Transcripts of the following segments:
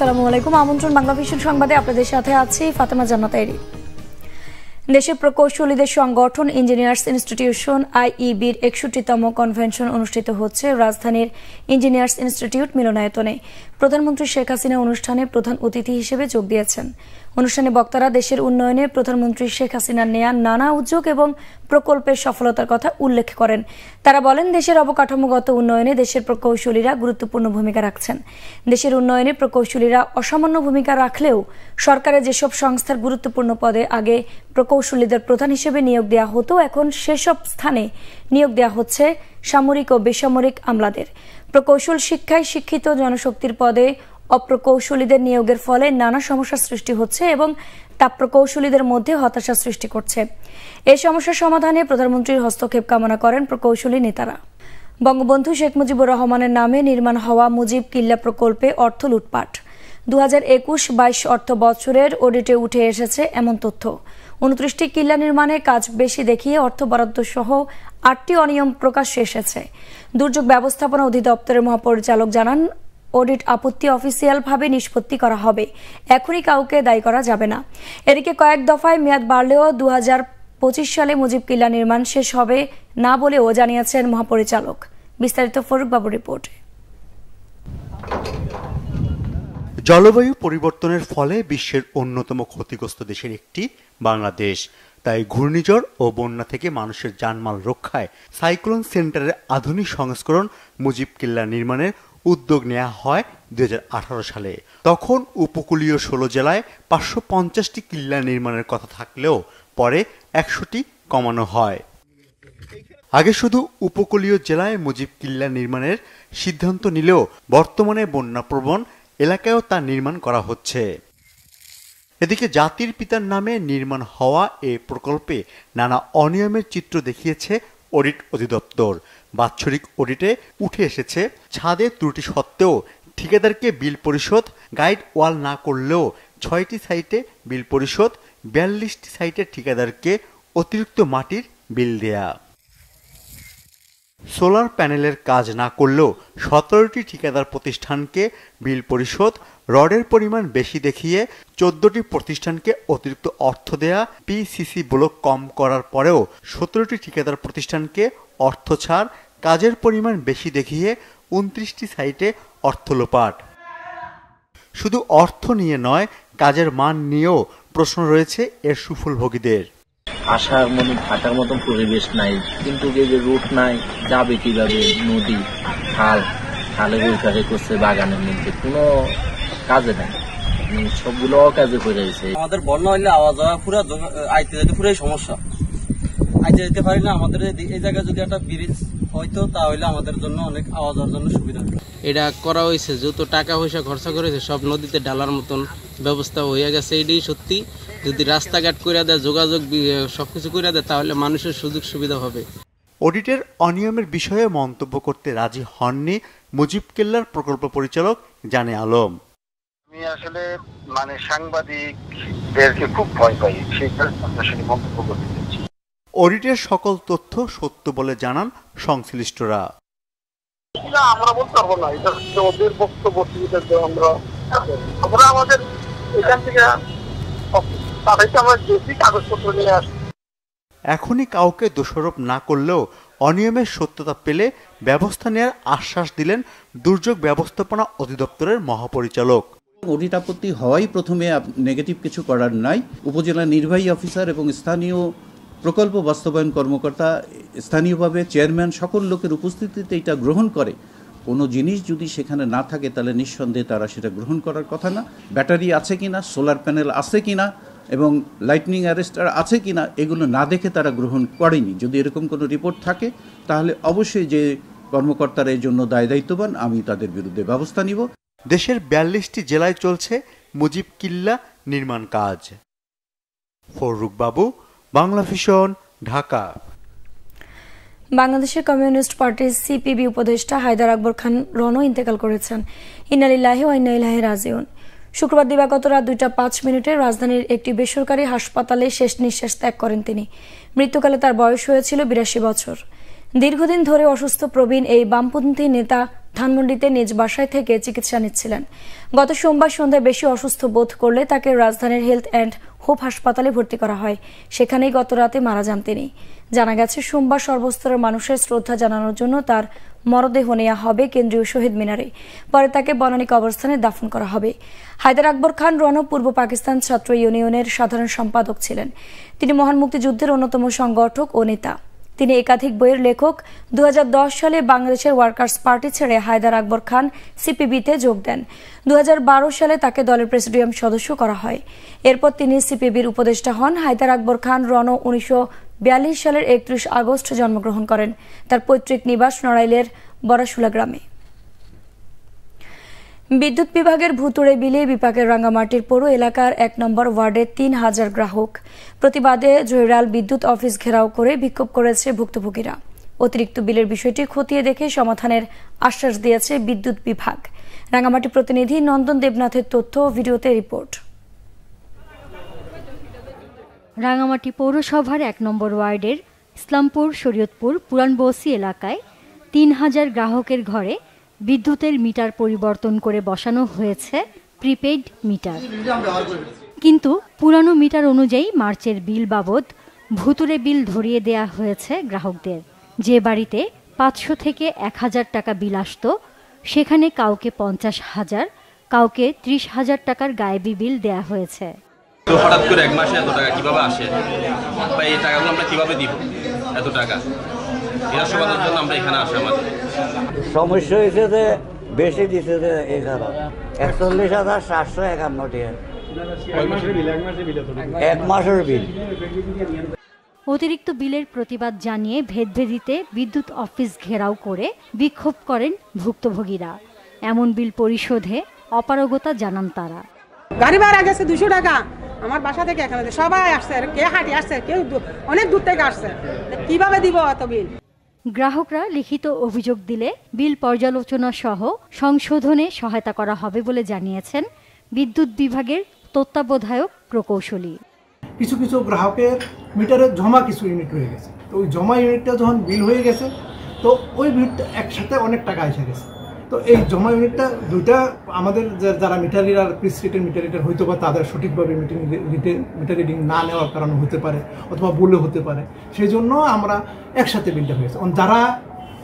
আসসালামু আলাইকুম আমন্ত্রণ বাংলা ভিশন সংবাদে আপনাদের সাথে আছি ফাতেমা জান্নাতাইরি দেশের প্রকৌশলীদের সংগঠন ইঞ্জিনিয়ার্স ইনস্টিটিউশন আইইবির একষট্টিতম কনভেনশন অনুষ্ঠিত হচ্ছে রাজধানীর ইঞ্জিনিয়ার্স ইনস্টিটিউট মিলনায়তনে প্রধানমন্ত্রী শেখ হাসিনা অনুষ্ঠানে প্রধান অতিথি হিসেবে যোগ দিয়েছেন অনুষ্ঠানে বক্তারা দেশের উন্নয়নে প্রধানমন্ত্রী শেখ হাসিনার নেয়া নানা উদ্যোগ এবং প্রকল্পের সফলতার কথা উল্লেখ করেন তারা বলেন দেশের অবকাঠামোগত উন্নয়নে দেশের প্রকৌশলীরা গুরুত্বপূর্ণ ভূমিকা রাখছেন দেশের উন্নয়নে প্রকৌশলীরা অসামান্য ভূমিকা রাখলেও সরকারের যেসব সংস্থার গুরুত্বপূর্ণ পদে আগে প্রকৌশলীদের প্রধান হিসেবে নিয়োগ দেওয়া হতো এখন সেসব স্থানে নিয়োগ দেওয়া হচ্ছে সামরিক ও বেসামরিক আমলাদের প্রকৌশল শিক্ষায় শিক্ষিত জনশক্তির পদে অপ্রকৌশলীদের নিয়োগের ফলে নানা সমস্যার সৃষ্টি হচ্ছে এবং তা প্রকৌশলীদের মধ্যে হতাশা সৃষ্টি করছে এই সমস্যার সমাধানে প্রধানমন্ত্রীর হস্তক্ষেপ কামনা করেন প্রকৌশলী নেতারা বঙ্গবন্ধু শেখ মুজিবুর রহমানের নামে নির্মাণ হওয়া মুজিব কিল্লা প্রকল্পে অর্থ লুটপাট দু হাজার একুশ বাইশ অর্থ বছরের অডিটে উঠে এসেছে এমন তথ্য উনত্রিশটি কিল্লা নির্মাণে কাজ বেশি দেখিয়ে অর্থ বরাদ্দ সহ আটটি অনিয়ম প্রকাশ্যে এসেছে দুর্যোগ ব্যবস্থাপনা অধিদপ্তরের মহাপরিচালক জানান অডিট আপত্তি অফিসিয়ালভাবে নিষ্পত্তি করা হবে এখনই কাউকে দায়ী করা যাবে না এদিকে কয়েক দফায় মেয়াদ বাড়লেও দু পঁচিশ সালে মুজিব কিল্লা নির্মাণ শেষ হবে না বলেও জানিয়েছেন মহাপরিচালক বিস্তারিত ফরুকবাবু রিপোর্টে জলবায়ু পরিবর্তনের ফলে বিশ্বের অন্যতম ক্ষতিগ্রস্ত দেশের একটি বাংলাদেশ তাই ঘূর্ণিঝড় ও বন্যা থেকে মানুষের জানমাল রক্ষায় সাইক্লোন সেন্টারের আধুনিক সংস্করণ মুজিব কিল্লা নির্মাণের উদ্যোগ নেওয়া হয় দুই সালে তখন উপকূলীয় ষোলো জেলায় পাঁচশো পঞ্চাশটি কিল্লা নির্মাণের কথা থাকলেও পরে একশোটি কমানো হয় আগে শুধু উপকূলীয় জেলায় মুজিব কিল্লা নির্মাণের সিদ্ধান্ত নিলেও বর্তমানে বন্যাপ্রবণ এলাকায়ও তা নির্মাণ করা হচ্ছে এদিকে জাতির পিতার নামে নির্মাণ হওয়া এ প্রকল্পে নানা অনিয়মের চিত্র দেখিয়েছে অডিট অধিদপ্তর বাৎসরিক অডিটে উঠে এসেছে ছাদে ত্রুটি সত্ত্বেও ঠিকাদারকে বিল পরিশোধ গাইড ওয়াল না করলেও ছয়টি সাইটে বিল পরিশোধ বিয়াল্লিশটি সাইটের ঠিকাদারকে অতিরিক্ত মাটির বিল দেয়া সোলার প্যানেলের কাজ না করলেও সতেরোটি ঠিকাদার প্রতিষ্ঠানকে বিল পরিশোধ রডের পরিমাণ বেশি দেখিয়ে চোদ্দটি প্রতিষ্ঠানকে অতিরিক্ত অর্থ দেয়া পিসিসি ব্লক কম করার পরেও সতেরোটি ঠিকাদার প্রতিষ্ঠানকে অর্থ ছাড় কাজের পরিমাণ বেশি দেখিয়ে উনত্রিশটি সাইটে অর্থ লোপাট শুধু অর্থ নিয়ে নয় কাজের মান নিয়েও প্রশ্ন রয়েছে এর সুফল ভোগীদের আসার মনে থাকার মতন পরিবেশ নাই কিন্তু যে যে রুট নাই যাবে কিভাবে নদী খাল খালে ওইখানে করছে বাগানের মধ্যে কোনো কাজে নাই সবগুলো কাজে করে আমাদের বন্যা হইলে আওয়াজ পুরো আইতে যেতে পুরোই সমস্যা আইতে যেতে পারি না আমাদের এই জায়গা যদি একটা ব্রিজ হয়তো তাহলে আমাদের জন্য অনেক আওয়াজার জন্য সুবিধা এটা করা হয়েছে যত টাকা পয়সা খরচা করেছে সব নদীতে ডালার মতন ব্যবস্থা হয়ে গেছে এটাই সত্যি যদি রাস্তাঘাট করে দেয় যোগাযোগ সবকিছু করে দেয় তাহলে মানুষের সুযোগ সুবিধা হবে অডিটের অনিয়মের বিষয়ে মন্তব্য করতে রাজি হননি মুজিব কেল্লার প্রকল্প পরিচালক জানে আলম আমি আসলে মানে সাংবাদিকদেরকে খুব ভয় পাই সেই কারণে মন্তব্য করতে অডিটের সকল তথ্য সত্য বলে জানান সংশ্লিষ্টরা বলতে আমরা আমাদের এখনই কাউকে দোষারোপ না করলেও অনিয়মের সত্যতা পেলে ব্যবস্থা নেওয়ার আশ্বাস দিলেন দুর্যোগ ব্যবস্থাপনা অধিদপ্তরের মহাপরিচালক অডিট আপত্তি হওয়াই প্রথমে নেগেটিভ কিছু করার নাই উপজেলা নির্বাহী অফিসার এবং স্থানীয় প্রকল্প বাস্তবায়ন কর্মকর্তা স্থানীয়ভাবে চেয়ারম্যান সকল লোকের উপস্থিতিতে এটা গ্রহণ করে কোনো জিনিস যদি সেখানে না থাকে তাহলে নিঃসন্দেহে তারা সেটা গ্রহণ করার কথা না ব্যাটারি আছে কি না সোলার প্যানেল আছে কি না এবং লাইটনিং অ্যারেস্টার আছে কি না এগুলো না দেখে তারা গ্রহণ করেনি যদি এরকম কোনো রিপোর্ট থাকে তাহলে অবশ্যই যে কর্মকর্তারা এর জন্য দায় দায়িত্ববান আমি তাদের বিরুদ্ধে ব্যবস্থা নিব দেশের বিয়াল্লিশটি জেলায় চলছে মুজিব কিল্লা নির্মাণ কাজ ফরুক বাবু বাংলা ভিশন ঢাকা বাংলাদেশের কমিউনিস্ট পার্টির সিপিবি উপদেষ্টা হায়দার আকবর খান রনও ইন্তেকাল করেছেন ইনালিল্লাহি ও ইনাইলাহি রাজিউন শুক্রবার দিবাগত রাত দুইটা পাঁচ মিনিটে রাজধানীর একটি বেসরকারি হাসপাতালে শেষ নিঃশ্বাস ত্যাগ করেন তিনি মৃত্যুকালে তার বয়স হয়েছিল বিরাশি বছর দীর্ঘদিন ধরে অসুস্থ প্রবীণ এই বামপন্থী নেতা ধানমন্ডিতে নিজ বাসায় থেকে চিকিৎসা নিচ্ছিলেন গত সোমবার সন্ধ্যায় বেশি অসুস্থ বোধ করলে তাকে রাজধানীর হেলথ অ্যান্ড হোপ হাসপাতালে ভর্তি করা হয় সেখানেই গত রাতে মারা যান তিনি জানা গেছে সোমবার সর্বস্তরের মানুষের শ্রদ্ধা জানানোর জন্য তার মরদেহ নেওয়া হবে কেন্দ্রীয় শহীদ মিনারে পরে তাকে বনানী কবরস্থানে দাফন করা হবে হায়দার আকবর খান রণ পূর্ব পাকিস্তান ছাত্র ইউনিয়নের সাধারণ সম্পাদক ছিলেন তিনি মহান মুক্তিযুদ্ধের অন্যতম সংগঠক ও নেতা তিনি একাধিক বইয়ের লেখক দু সালে বাংলাদেশের ওয়ার্কার্স পার্টি ছেড়ে হায়দার আকবর খান সিপিবিতে যোগ দেন দু সালে তাকে দলের প্রেসিডিয়াম সদস্য করা হয় এরপর তিনি সিপিবির উপদেষ্টা হন হায়দার আকবর খান রণ উনিশশো সালের একত্রিশ আগস্ট জন্মগ্রহণ করেন তার পৈতৃক নিবাস নড়াইলের বরাশুলা গ্রামে বিদ্যুৎ বিভাগের ভুতুড়ে বিলে বিপাকের রাঙ্গামাটির পৌর এলাকার এক নম্বর ওয়ার্ডে তিন হাজার গ্রাহক প্রতিবাদে জয়রাল বিদ্যুৎ অফিস ঘেরাও করে বিক্ষোভ করেছে ভুক্তভোগীরা অতিরিক্ত বিলের বিষয়টি খতিয়ে দেখে সমাধানের আশ্বাস দিয়েছে বিদ্যুৎ বিভাগ রাঙ্গামাটি প্রতিনিধি নন্দন দেবনাথের তথ্য ভিডিওতে রিপোর্ট রাঙ্গামাটি পৌরসভার এক নম্বর ওয়ার্ডের ইসলামপুর শরীয়তপুর পুরানবসি এলাকায় তিন হাজার গ্রাহকের ঘরে বিদ্যুতের মিটার পরিবর্তন করে বসানো হয়েছে প্রিপেইড মিটার কিন্তু পুরানো মিটার অনুযায়ী মার্চের বিল বাবদ ভুতুরে বিল ধরিয়ে দেয়া হয়েছে গ্রাহকদের যে বাড়িতে পাঁচশো থেকে এক হাজার টাকা বিল আসত সেখানে কাউকে পঞ্চাশ হাজার কাউকে ত্রিশ হাজার টাকার গায়েবি বিল দেয়া হয়েছে তো হঠাৎ করে এক মাসে এত টাকা কিভাবে আসে বা এই টাকাগুলো আমরা কিভাবে দিব এত টাকা এরা সবার জন্য আমরা এখানে আমাদের সমস্যা হয়েছে যে বেশি দিতে যে এগারো একচল্লিশ হাজার সাতশো একান্নটি এক মাসের বিল অতিরিক্ত বিলের প্রতিবাদ জানিয়ে ভেদভেদিতে বিদ্যুৎ অফিস ঘেরাও করে বিক্ষোভ করেন ভুক্তভোগীরা এমন বিল পরিশোধে অপারগতা জানান তারা গাড়িবার আগে আছে দুশো টাকা আমার বাসা থেকে এখানে সবাই আসছে কে হাঁটি আসছে কেউ অনেক দূর থেকে আসছে কিভাবে দিব অত বিল গ্রাহকরা লিখিত অভিযোগ দিলে বিল পর্যালোচনা সহ সংশোধনে সহায়তা করা হবে বলে জানিয়েছেন বিদ্যুৎ বিভাগের তত্ত্বাবধায়ক প্রকৌশলী কিছু কিছু গ্রাহকের মিটারে জমা কিছু ইউনিট হয়ে গেছে তো ওই জমা ইউনিটটা যখন বিল হয়ে গেছে তো ওই বিলটা একসাথে অনেক টাকা এসে গেছে তো এই জমা ইউনিটটা দুইটা আমাদের যারা মিটার রিডার পিস রেটের মিটার রিডার হইতে পারে তাদের সঠিকভাবে মিটিং মিটার রিডিং না নেওয়ার কারণে হতে পারে অথবা বলে হতে পারে সেই জন্য আমরা একসাথে বিলটা হয়েছে যারা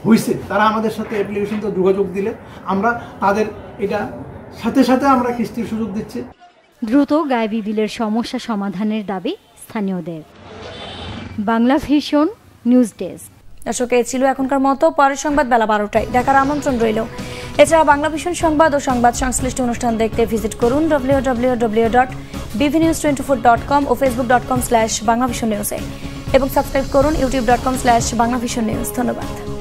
হয়েছে তারা আমাদের সাথে অ্যাপ্লিকেশন তো যোগাযোগ দিলে আমরা তাদের এটা সাথে সাথে আমরা কিস্তির সুযোগ দিচ্ছি দ্রুত গায়বী বিলের সমস্যা সমাধানের দাবি স্থানীয়দের বাংলা ভিশন নিউজ ডেস্ক দর্শক ছিল এখনকার মতো পরের সংবাদ বেলা বারোটায় দেখার আমন্ত্রণ রইল এছাড়া বাংলা ভীষণ সংবাদ ও সংবাদ সংশ্লিষ্ট অনুষ্ঠান দেখতে ভিজিট করুন W W W dot four dot com ও Facebook dot com slash Bangla vision এবং সাবস্ক্রাইব করুন YouTube dot com slash Bangla vision news ধন্যবাদ